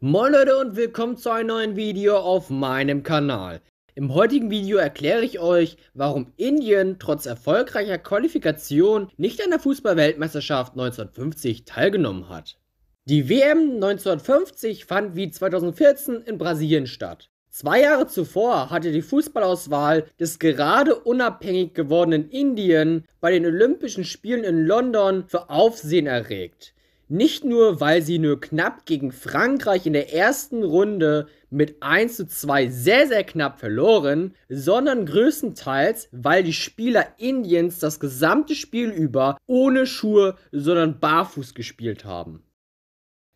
Moin Leute und willkommen zu einem neuen Video auf meinem Kanal. Im heutigen Video erkläre ich euch, warum Indien trotz erfolgreicher Qualifikation nicht an der Fußballweltmeisterschaft 1950 teilgenommen hat. Die WM 1950 fand wie 2014 in Brasilien statt. Zwei Jahre zuvor hatte die Fußballauswahl des gerade unabhängig gewordenen Indien bei den Olympischen Spielen in London für Aufsehen erregt. Nicht nur, weil sie nur knapp gegen Frankreich in der ersten Runde mit 1 zu 2 sehr, sehr knapp verloren, sondern größtenteils, weil die Spieler Indiens das gesamte Spiel über ohne Schuhe, sondern barfuß gespielt haben.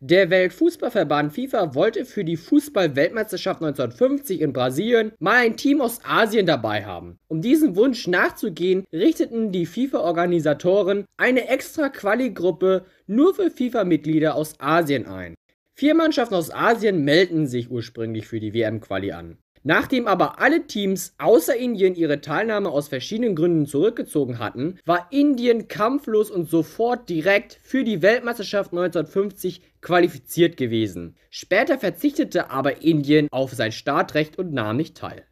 Der Weltfußballverband FIFA wollte für die Fußballweltmeisterschaft 1950 in Brasilien mal ein Team aus Asien dabei haben. Um diesem Wunsch nachzugehen, richteten die FIFA-Organisatoren eine extra Quali-Gruppe nur für FIFA-Mitglieder aus Asien ein. Vier Mannschaften aus Asien melden sich ursprünglich für die WM-Quali an. Nachdem aber alle Teams außer Indien ihre Teilnahme aus verschiedenen Gründen zurückgezogen hatten, war Indien kampflos und sofort direkt für die Weltmeisterschaft 1950 qualifiziert gewesen. Später verzichtete aber Indien auf sein Startrecht und nahm nicht teil.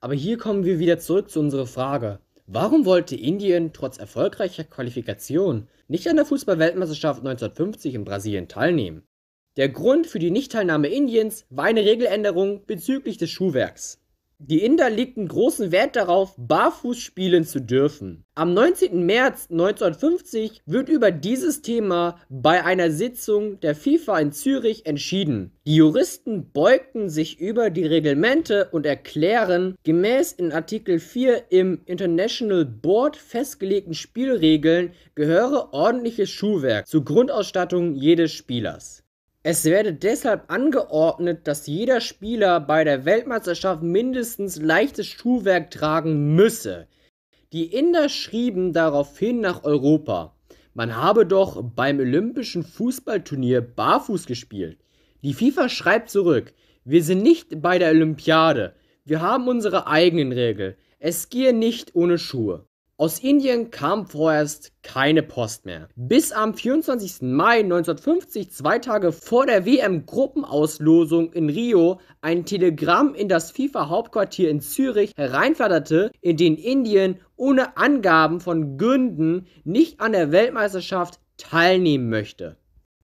Aber hier kommen wir wieder zurück zu unserer Frage. Warum wollte Indien trotz erfolgreicher Qualifikation nicht an der Fußball-Weltmeisterschaft 1950 in Brasilien teilnehmen? Der Grund für die Nichtteilnahme Indiens war eine Regeländerung bezüglich des Schuhwerks. Die Inder legten großen Wert darauf, barfuß spielen zu dürfen. Am 19. März 1950 wird über dieses Thema bei einer Sitzung der FIFA in Zürich entschieden. Die Juristen beugten sich über die Reglemente und erklären, gemäß in Artikel 4 im International Board festgelegten Spielregeln gehöre ordentliches Schuhwerk zur Grundausstattung jedes Spielers. Es werde deshalb angeordnet, dass jeder Spieler bei der Weltmeisterschaft mindestens leichtes Schuhwerk tragen müsse. Die Inder schrieben daraufhin nach Europa. Man habe doch beim Olympischen Fußballturnier barfuß gespielt. Die FIFA schreibt zurück, wir sind nicht bei der Olympiade. Wir haben unsere eigenen Regeln. Es gehe nicht ohne Schuhe. Aus Indien kam vorerst keine Post mehr. Bis am 24. Mai 1950, zwei Tage vor der WM-Gruppenauslosung in Rio, ein Telegramm in das FIFA-Hauptquartier in Zürich hereinflatterte, in dem Indien ohne Angaben von Gründen nicht an der Weltmeisterschaft teilnehmen möchte.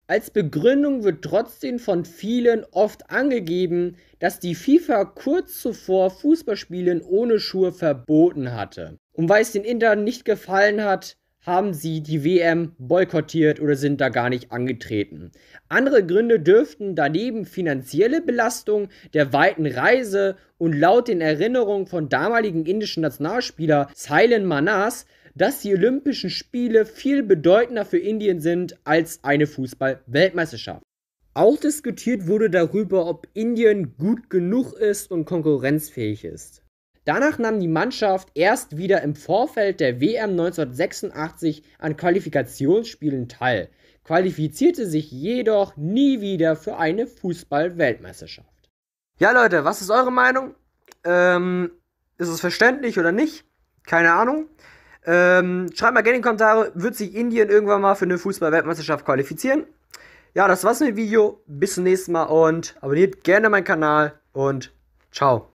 Als Begründung wird trotzdem von vielen oft angegeben, dass die FIFA kurz zuvor Fußballspielen ohne Schuhe verboten hatte. Und weil es den Indern nicht gefallen hat, haben sie die WM boykottiert oder sind da gar nicht angetreten. Andere Gründe dürften daneben finanzielle Belastung der weiten Reise und laut den Erinnerungen von damaligen indischen Nationalspieler Sailen Manas, dass die Olympischen Spiele viel bedeutender für Indien sind als eine Fußball-Weltmeisterschaft. Auch diskutiert wurde darüber, ob Indien gut genug ist und konkurrenzfähig ist. Danach nahm die Mannschaft erst wieder im Vorfeld der WM 1986 an Qualifikationsspielen teil, qualifizierte sich jedoch nie wieder für eine Fußball-Weltmeisterschaft. Ja, Leute, was ist eure Meinung? Ähm, ist es verständlich oder nicht? Keine Ahnung. Ähm, schreibt mal gerne in die Kommentare, wird sich Indien irgendwann mal für eine Fußball-Weltmeisterschaft qualifizieren? Ja, das war's mit dem Video. Bis zum nächsten Mal und abonniert gerne meinen Kanal und ciao.